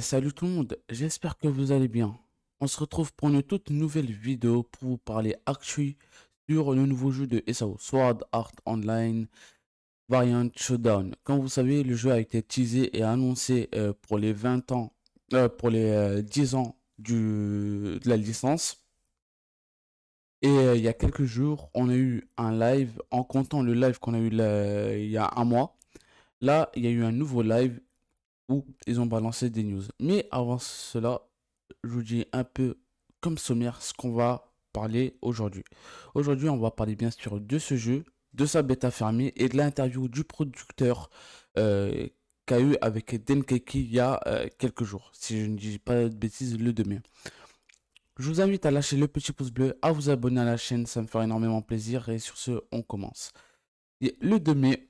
salut tout le monde, j'espère que vous allez bien. On se retrouve pour une toute nouvelle vidéo pour vous parler actuellement sur le nouveau jeu de SAO, Sword Art Online Variant Showdown. Comme vous savez, le jeu a été teasé et annoncé euh, pour les 20 ans, euh, pour les 10 euh, ans de la licence. Et il y a quelques jours, on a eu un live, en comptant le live qu'on a eu il y a un mois. Là, il y a eu un nouveau live où ils ont balancé des news. Mais avant cela, je vous dis un peu comme sommaire ce qu'on va parler aujourd'hui. Aujourd'hui, on va parler bien sûr de ce jeu, de sa bêta fermée et de l'interview du producteur euh, qu'a eu avec Denkeki il y a euh, quelques jours. Si je ne dis pas de bêtises, le 2 mai. Je vous invite à lâcher le petit pouce bleu, à vous abonner à la chaîne, ça me fera énormément plaisir. Et sur ce, on commence. Le 2 mai,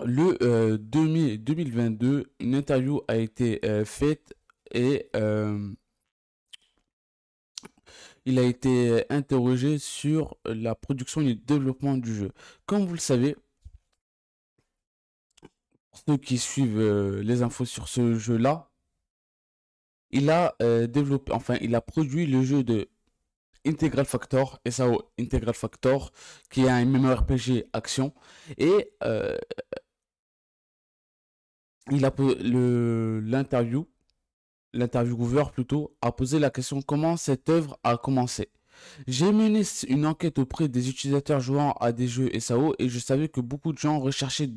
le 2022, euh, une interview a été euh, faite et euh, il a été interrogé sur la production et le développement du jeu. Comme vous le savez, pour ceux qui suivent les infos sur ce jeu-là, il a développé, enfin, il a produit le jeu de Integral Factor, SAO Integral Factor, qui est un MMORPG action. Et il a l'interview, l'intervieweur plutôt, a posé la question comment cette œuvre a commencé. J'ai mené une enquête auprès des utilisateurs jouant à des jeux SAO et je savais que beaucoup de gens recherchaient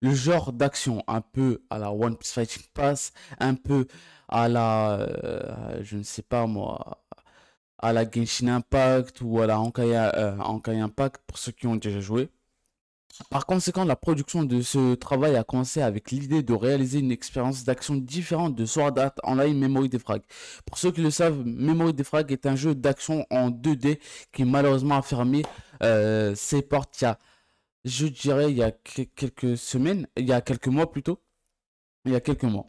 le genre d'action un peu à la One Piece Fighting Pass, un peu à la, euh, je ne sais pas moi, à la Genshin Impact ou à la Honkai, euh, Impact pour ceux qui ont déjà joué. Par conséquent, la production de ce travail a commencé avec l'idée de réaliser une expérience d'action différente de Sword Art Online Memory Defrag. Pour ceux qui le savent, Memory Defrag est un jeu d'action en 2D qui malheureusement a fermé euh, ses portes il y a, je dirais, il y a quelques semaines, il y a quelques mois plutôt, il y a quelques mois.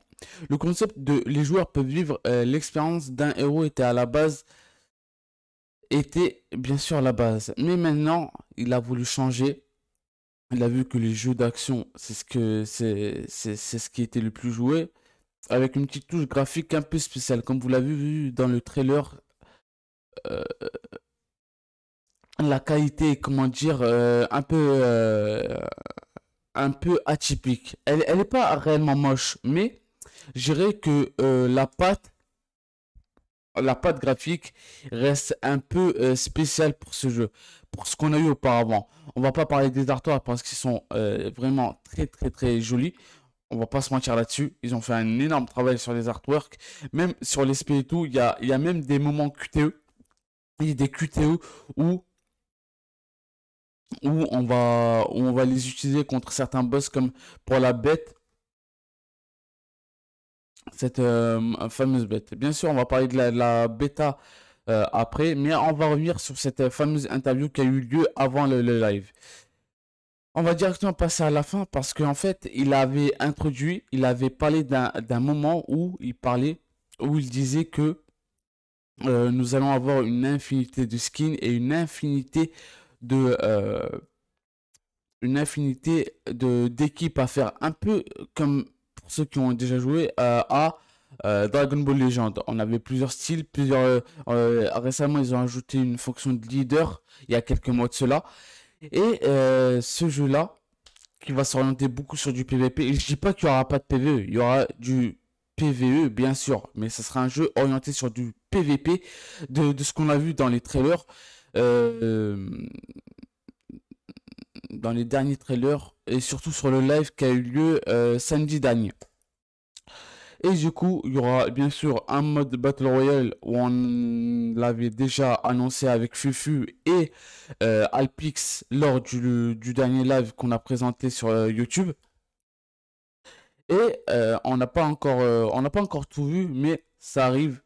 Le concept de les joueurs peuvent vivre euh, l'expérience d'un héros était à la base était bien sûr la base, mais maintenant il a voulu changer il a vu que les jeux d'action, c'est ce que c'est, ce qui était le plus joué, avec une petite touche graphique un peu spéciale, comme vous l'avez vu dans le trailer. Euh, la qualité, comment dire, euh, un peu, euh, un peu atypique. Elle, n'est pas réellement moche, mais je dirais que la pâte la pâte graphique reste un peu euh, spéciale pour ce jeu, pour ce qu'on a eu auparavant. On va pas parler des artworks parce qu'ils sont euh, vraiment très très très jolis. On va pas se mentir là-dessus. Ils ont fait un énorme travail sur les artworks. Même sur l'esprit et tout, il y a, y même des moments QTE. Il des QTE où où on va, où on va les utiliser contre certains boss comme pour la bête cette euh, fameuse bête. Bien sûr, on va parler de la, bêta euh, après, mais on va revenir sur cette euh, fameuse interview qui a eu lieu avant le, live. On va directement passer à la fin parce qu'en fait, il avait introduit, il avait parlé d'un moment où il parlait, où il disait que nous allons avoir une infinité de skins et une infinité de une infinité de d'équipes à faire un peu comme pour ceux qui ont déjà joué, euh, à euh, Dragon Ball Legend. On avait plusieurs styles, plusieurs. Euh, récemment, ils ont ajouté une fonction de leader il y a quelques mois de cela. Et ce jeu-là, qui va s'orienter beaucoup sur du PVP. Et je dis pas qu'il y aura pas de PVE, il y aura du PVE bien sûr, mais ce sera un jeu orienté sur du PVP de, ce qu'on a vu dans les trailers dans les derniers trailers et surtout sur le live qui a eu lieu euh, samedi dernier. Et du coup, il y aura bien sûr un mode Battle Royale où on l'avait déjà annoncé avec Fufu et euh, Alpix lors du, dernier live qu'on a présenté sur euh, YouTube. Et on n'a pas encore on n'a pas encore tout vu, mais ça arrive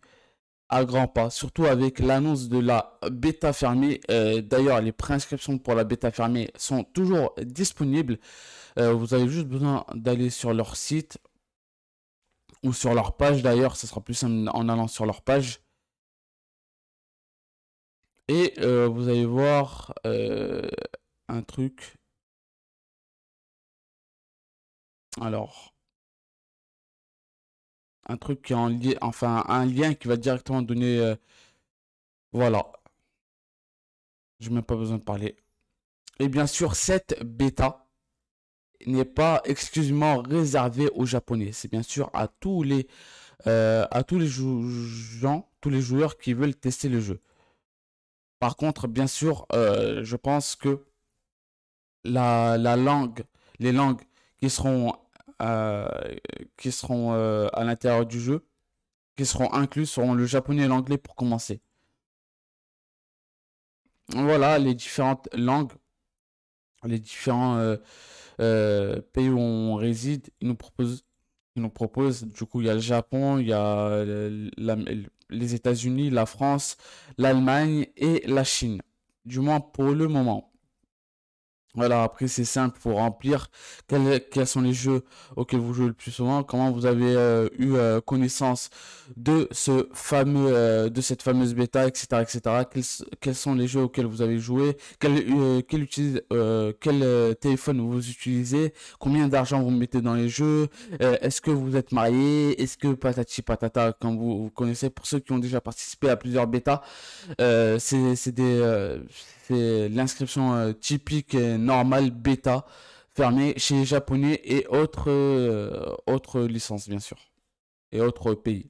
à grands pas, surtout avec l'annonce de la bêta fermée. Euh, d'ailleurs, les préinscriptions pour la bêta fermée sont toujours disponibles. Euh, vous avez juste besoin d'aller sur leur site ou sur leur page. D'ailleurs, ce sera plus simple en allant sur leur page. Et euh, vous allez voir un truc. Alors, un truc qui en lien, enfin un lien qui va directement donner, euh, voilà. Je n'ai pas besoin de parler. Et bien sûr, cette bêta n'est pas exclusivement réservée aux Japonais. C'est bien sûr à tous les, euh, à tous les gens, tous les joueurs qui veulent tester le jeu. Par contre, bien sûr, euh, je pense que la, la langue, les langues qui seront qui seront euh, à l'intérieur du jeu, qui seront inclus, seront le japonais et l'anglais pour commencer. Voilà les différentes langues, les différents euh, euh, pays où on réside. Ils nous proposent nous Du coup, il y a le Japon, il y a les États-Unis, la France, l'Allemagne et la Chine. Du moins pour le moment après c'est simple, pour remplir quels, quels, sont les jeux auxquels vous jouez le plus souvent, comment vous avez euh, eu euh, connaissance de ce fameux, euh, de cette fameuse bêta, etc., etc. Quels, quels, sont les jeux auxquels vous avez joué, quel, quel, utilise, quel téléphone vous utilisez, combien d'argent vous mettez dans les jeux, est-ce que vous êtes marié, est-ce que patati patata, comme vous, connaissez, pour ceux qui ont déjà participé à plusieurs bêtas, c'est des l'inscription typique normal, bêta, fermé chez les Japonais et autres, euh, autres licences, bien sûr. Et autres pays.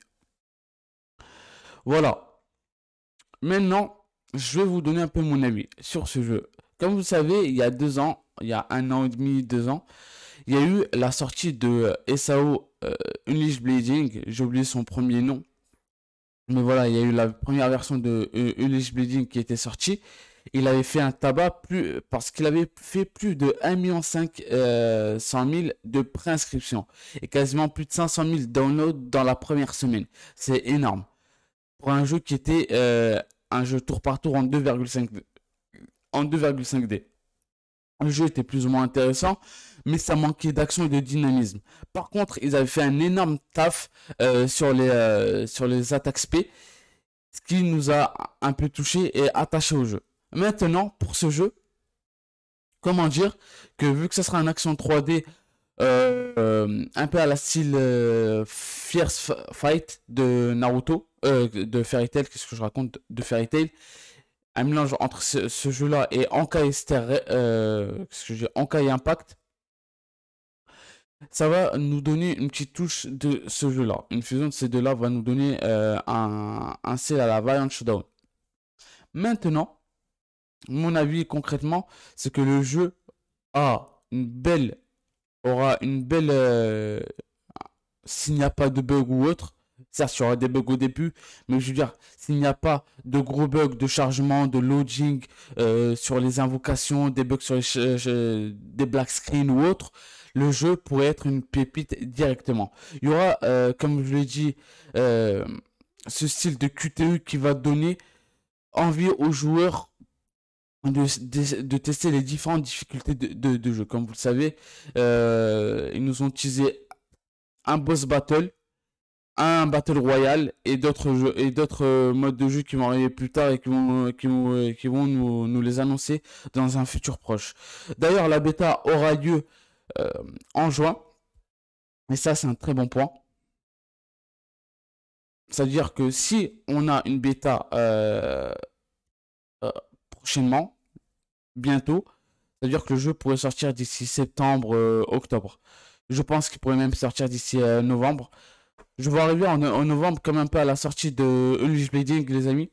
Voilà. Maintenant, je vais vous donner un peu mon avis sur ce jeu. Comme vous savez, il y a deux ans, il y a un an et demi, deux ans, il y a eu la sortie de SAO euh, Unleash Blading. J'ai oublié son premier nom. Mais voilà, il y a eu la première version de euh, Unleash bleeding qui était sortie il avait fait un tabac plus, parce qu'il avait fait plus de 1,5 million euh, de préinscriptions et quasiment plus de 500 000 downloads dans la première semaine. C'est énorme. Pour un jeu qui était euh, un jeu tour par tour en 2,5D. En 2,5D. Le jeu était plus ou moins intéressant, mais ça manquait d'action et de dynamisme. Par contre, ils avaient fait un énorme taf euh, sur, les, sur les attaques P, ce qui nous a un peu touché et attaché au jeu. Maintenant, pour ce jeu, comment dire que vu que ce sera un action 3D euh, euh, un peu à la style euh, Fierce Fight de Naruto, de Fairy Tail, qu'est-ce que je raconte de Fairy Tail, un mélange entre ce, jeu-là et Anka et, que Impact, ça va nous donner une petite touche de ce jeu-là. Une fusion de ces deux-là va nous donner un, un style à la Valiant Showdown. Maintenant, mon avis concrètement, c'est que le jeu a une belle aura une belle euh, s'il n'y a pas de bug ou autre. Ça il y aura des bugs au début, mais je veux dire, s'il n'y a pas de gros bugs de chargement, de loading euh, sur les invocations, des bugs sur les euh, des black screens ou autre, le jeu pourrait être une pépite directement. Il y aura, comme je l'ai dit, ce style de QTE qui va donner envie aux joueurs de, tester les différentes difficultés de, jeu. Comme vous le savez, euh, ils nous ont utilisé un boss battle, un battle royal et d'autres jeux et d'autres euh, modes de jeu qui vont arriver plus tard et qui vont euh, qui vont, nous, nous, les annoncer dans un futur proche. D'ailleurs, la bêta aura lieu en juin. Et ça, c'est un très bon point. C'est-à-dire que si on a une bêta prochainement, bientôt. C'est-à-dire que le jeu pourrait sortir d'ici septembre, euh, octobre. Je pense qu'il pourrait même sortir d'ici euh, novembre. Je vois arriver en, novembre comme un peu à la sortie de l'usb les amis.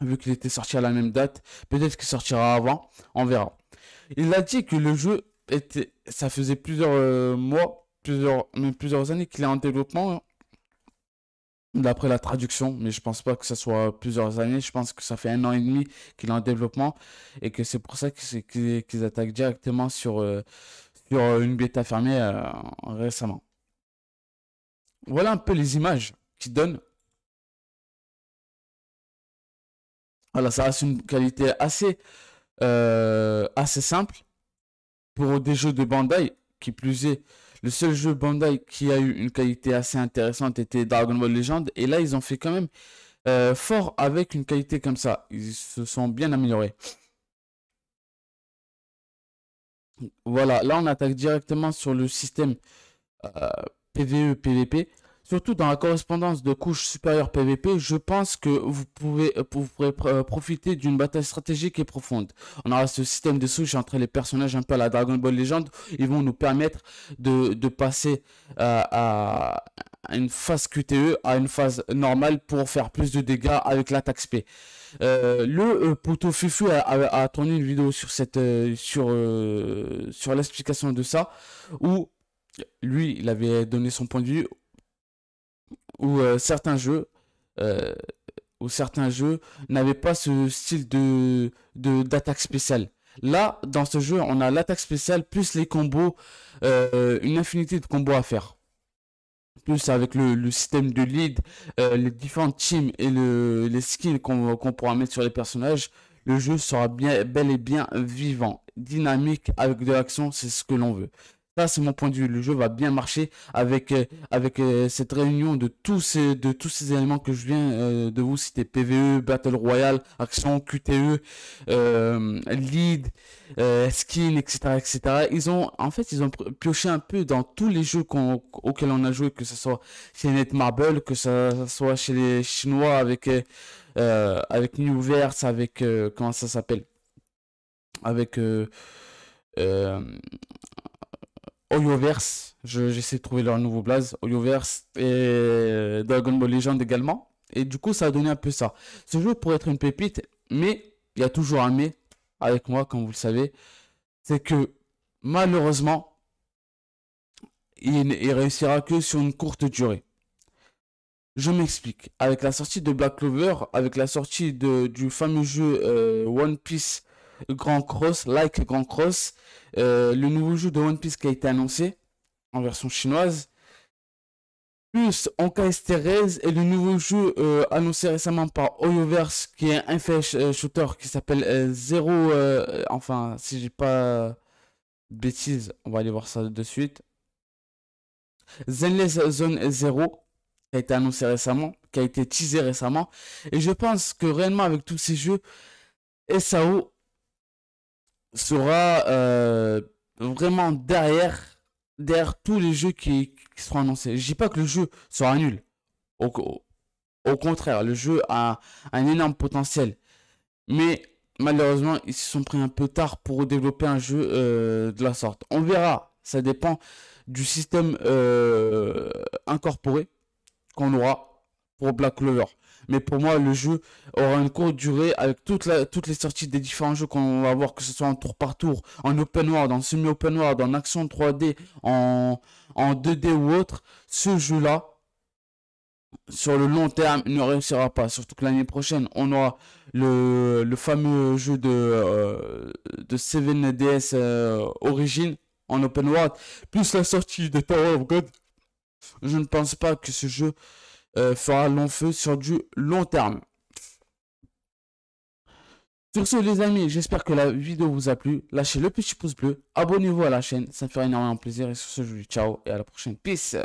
Vu qu'il était sorti à la même date. Peut-être qu'il sortira avant, on verra. Il a dit que le jeu était... Ça faisait plusieurs euh, mois, plusieurs, plusieurs années qu'il est en développement. Hein d'après la traduction, mais je pense pas que ce soit plusieurs années. Je pense que ça fait un an et demi qu'il est en développement et que c'est pour ça qu'ils attaquent directement sur, euh, sur euh, une bêta fermée euh, récemment. Voilà un peu les images qui donnent. Voilà, ça reste une qualité assez, assez simple pour des jeux de Bandai qui plus est le seul jeu Bandai qui a eu une qualité assez intéressante était Dragon Ball Legend. Et là, ils ont fait quand même euh, fort avec une qualité comme ça. Ils se sont bien améliorés. Voilà, là on attaque directement sur le système PVE-PVP. Euh, Surtout dans la correspondance de couches supérieures PVP, je pense que vous, pouvez, euh, euh, profiter d'une bataille stratégique et profonde. On aura ce système de souche entre les personnages un peu à la Dragon Ball Legend. Ils vont nous permettre de, passer euh, à une phase QTE, à une phase normale pour faire plus de dégâts avec l'attaque SP. le euh, poteau Fufu a, tourné une vidéo sur cette sur sur l'explication de ça où lui il avait donné son point de vue où euh, certains jeux euh, certains jeux n'avaient pas ce style de d'attaque spéciale. Là, dans ce jeu, on a l'attaque spéciale plus les combos, euh, une infinité de combos à faire. Plus avec le, système de lead, les différentes teams et les skills qu'on pourra mettre sur les personnages, le jeu sera bien, bel et bien vivant, dynamique, avec de l'action, c'est ce que l'on veut c'est mon point de vue. Le jeu va bien marcher avec, euh, avec euh, cette réunion de tous, ces, de tous ces éléments que je viens euh, de vous citer. PVE, Battle Royale, Action, QTE, euh, Lead, Skin, etc., etc. Ils ont, en fait, ils ont pioché un peu dans tous les jeux auxquels on a joué, que ce soit chez Netmarble, que ce soit chez les Chinois avec, avec New avec, comment ça s'appelle avec Oyoverse, j'essaie de trouver leur nouveau blaze, Oyoverse et Dragon Ball Legend également. Et du coup, ça a donné un peu ça. Ce jeu pourrait être une pépite, mais il y a toujours un mais avec moi, comme vous le savez. C'est que malheureusement, il, réussira que sur une courte durée. Je m'explique. Avec la sortie de Black Clover, avec la sortie de, du fameux jeu euh, One Piece Grand Cross, like Grand Cross, euh, le nouveau jeu de One Piece qui a été annoncé en version chinoise, plus casse Thérèse et le nouveau jeu euh, annoncé récemment par Oyoverse qui est un flash euh, shooter qui s'appelle Zero, enfin si j'ai pas Bêtise, on va aller voir ça de suite. Zenless Zone Zero qui a été annoncé récemment, qui a été teasé récemment. Et je pense que réellement avec tous ces jeux, SAO sera euh, vraiment derrière, derrière tous les jeux qui, seront annoncés. Je dis pas que le jeu sera nul. Au, contraire, le jeu a un énorme potentiel. Mais malheureusement, ils se sont pris un peu tard pour développer un jeu euh, de la sorte. On verra, ça dépend du système euh, incorporé qu'on aura pour Black Clover. Mais pour moi, le jeu aura une courte durée avec toutes les sorties des différents jeux qu'on va voir, que ce soit en tour par tour, en open world, en semi-open world, en action 3D, en, 2D ou autre. Ce jeu-là, sur le long terme, ne réussira pas. Surtout que l'année prochaine, on aura le, fameux jeu de, euh, de 7DS euh, Origin en open world, plus la sortie de Tower of God. Je ne pense pas que ce jeu euh, fera long feu sur du long terme. Sur ce les amis, j'espère que la vidéo vous a plu. Lâchez le petit pouce bleu, abonnez-vous à la chaîne, ça me fera énormément plaisir. Et sur ce, je vous dis ciao et à la prochaine. Peace